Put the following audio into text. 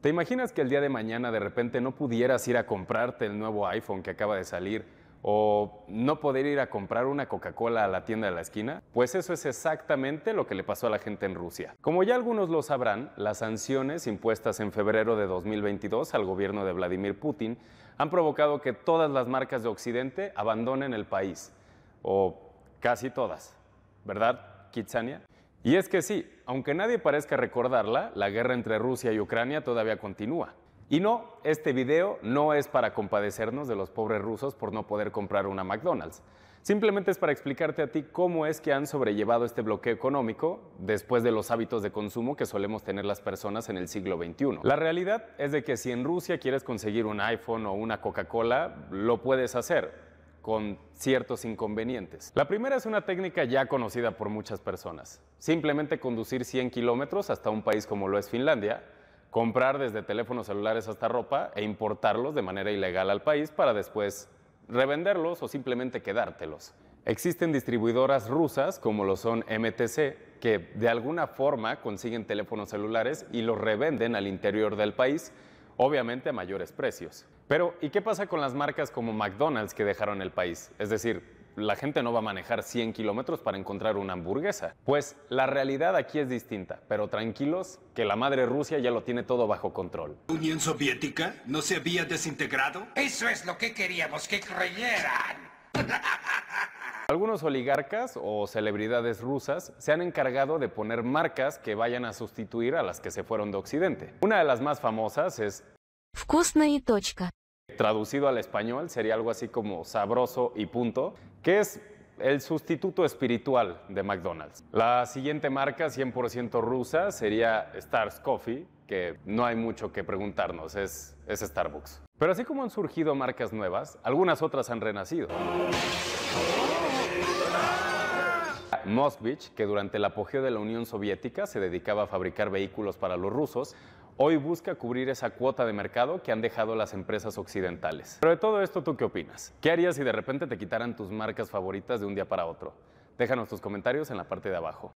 ¿Te imaginas que el día de mañana de repente no pudieras ir a comprarte el nuevo iPhone que acaba de salir o no poder ir a comprar una Coca-Cola a la tienda de la esquina? Pues eso es exactamente lo que le pasó a la gente en Rusia. Como ya algunos lo sabrán, las sanciones impuestas en febrero de 2022 al gobierno de Vladimir Putin han provocado que todas las marcas de Occidente abandonen el país, o casi todas, ¿verdad, Kitsania? Y es que sí, aunque nadie parezca recordarla, la guerra entre Rusia y Ucrania todavía continúa. Y no, este video no es para compadecernos de los pobres rusos por no poder comprar una McDonald's. Simplemente es para explicarte a ti cómo es que han sobrellevado este bloqueo económico después de los hábitos de consumo que solemos tener las personas en el siglo XXI. La realidad es de que si en Rusia quieres conseguir un iPhone o una Coca-Cola, lo puedes hacer con ciertos inconvenientes. La primera es una técnica ya conocida por muchas personas. Simplemente conducir 100 kilómetros hasta un país como lo es Finlandia, comprar desde teléfonos celulares hasta ropa e importarlos de manera ilegal al país para después revenderlos o simplemente quedártelos. Existen distribuidoras rusas como lo son MTC que de alguna forma consiguen teléfonos celulares y los revenden al interior del país, obviamente a mayores precios. Pero, ¿y qué pasa con las marcas como McDonald's que dejaron el país? Es decir, la gente no va a manejar 100 kilómetros para encontrar una hamburguesa. Pues la realidad aquí es distinta, pero tranquilos que la madre Rusia ya lo tiene todo bajo control. ¿Unión Soviética no se había desintegrado? Eso es lo que queríamos que creyeran. Algunos oligarcas o celebridades rusas se han encargado de poner marcas que vayan a sustituir a las que se fueron de Occidente. Una de las más famosas es traducido al español sería algo así como sabroso y punto, que es el sustituto espiritual de McDonald's. La siguiente marca 100% rusa sería Stars Coffee, que no hay mucho que preguntarnos, es, es Starbucks. Pero así como han surgido marcas nuevas, algunas otras han renacido. Moskvich, que durante el apogeo de la Unión Soviética se dedicaba a fabricar vehículos para los rusos, hoy busca cubrir esa cuota de mercado que han dejado las empresas occidentales. Pero de todo esto, ¿tú qué opinas? ¿Qué harías si de repente te quitaran tus marcas favoritas de un día para otro? Déjanos tus comentarios en la parte de abajo.